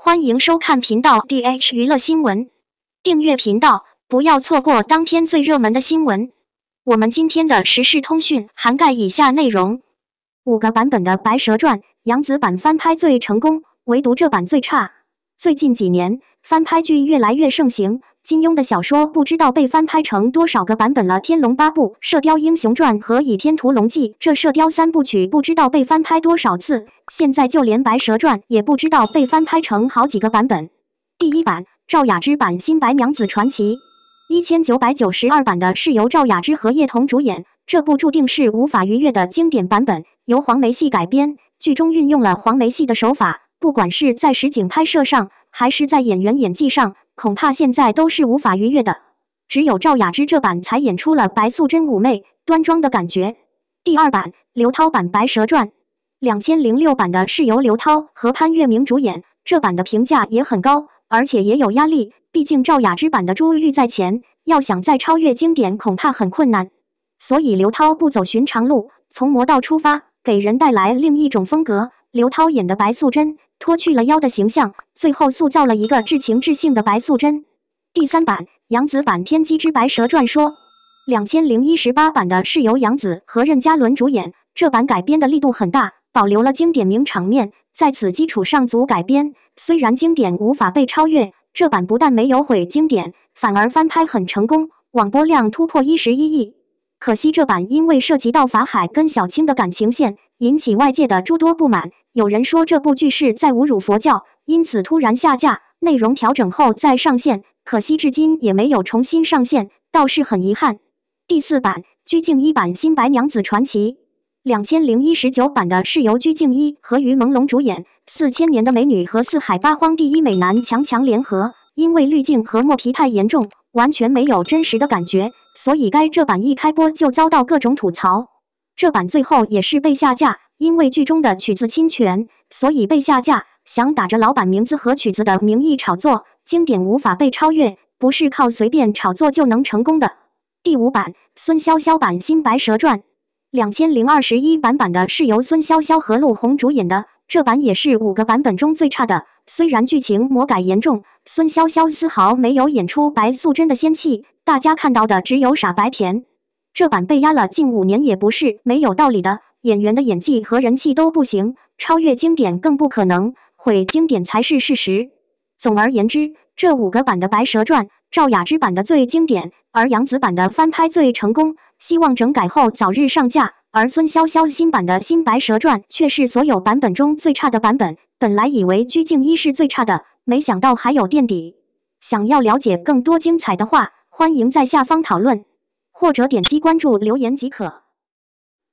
欢迎收看频道 D H 娱乐新闻，订阅频道，不要错过当天最热门的新闻。我们今天的时事通讯涵盖以下内容：五个版本的《白蛇传》，杨紫版翻拍最成功，唯独这版最差。最近几年，翻拍剧越来越盛行。金庸的小说不知道被翻拍成多少个版本了，《天龙八部》《射雕英雄传》和《倚天屠龙记》这射雕三部曲不知道被翻拍多少次。现在就连《白蛇传》也不知道被翻拍成好几个版本。第一版赵雅芝版《新白娘子传奇》，一千九百九十二版的是由赵雅芝和叶童主演，这部注定是无法逾越的经典版本，由黄梅戏改编，剧中运用了黄梅戏的手法，不管是在实景拍摄上，还是在演员演技上。恐怕现在都是无法逾越的，只有赵雅芝这版才演出了白素贞妩媚端庄的感觉。第二版刘涛版《白蛇传》，两千零六版的是由刘涛和潘粤明主演，这版的评价也很高，而且也有压力，毕竟赵雅芝版的珠玉在前，要想再超越经典恐怕很困难。所以刘涛不走寻常路，从魔道出发，给人带来另一种风格。刘涛演的白素贞。脱去了妖的形象，最后塑造了一个至情至性的白素贞。第三版，杨紫版《天机之白蛇传说》，两千零一十八版的是由杨紫和任嘉伦主演。这版改编的力度很大，保留了经典名场面，在此基础上组改编。虽然经典无法被超越，这版不但没有毁经典，反而翻拍很成功，网播量突破一十一亿。可惜这版因为涉及到法海跟小青的感情线，引起外界的诸多不满。有人说这部剧是在侮辱佛教，因此突然下架，内容调整后再上线。可惜至今也没有重新上线，倒是很遗憾。第四版，鞠婧祎版《新白娘子传奇》，两千零一十九版的是由鞠婧祎和于朦胧主演，四千年的美女和四海八荒第一美男强强联合，因为滤镜和磨皮太严重。完全没有真实的感觉，所以该这版一开播就遭到各种吐槽。这版最后也是被下架，因为剧中的曲子侵权，所以被下架。想打着老板名字和曲子的名义炒作，经典无法被超越，不是靠随便炒作就能成功的。第五版孙潇潇版《新白蛇传》，两千零二十一版本的是由孙潇潇和陆红主演的，这版也是五个版本中最差的。虽然剧情魔改严重，孙潇潇丝毫没有演出白素贞的仙气，大家看到的只有傻白甜。这版被压了近五年也不是没有道理的，演员的演技和人气都不行，超越经典更不可能，毁经典才是事实。总而言之，这五个版的《白蛇传》，赵雅芝版的最经典，而杨紫版的翻拍最成功，希望整改后早日上架。而孙潇潇新版的《新白蛇传》却是所有版本中最差的版本。本来以为鞠婧祎是最差的，没想到还有垫底。想要了解更多精彩的话，欢迎在下方讨论，或者点击关注留言即可。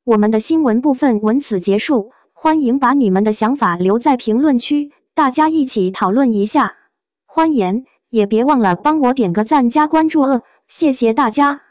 我们的新闻部分文此结束，欢迎把你们的想法留在评论区，大家一起讨论一下。欢迎，也别忘了帮我点个赞加关注哦，谢谢大家。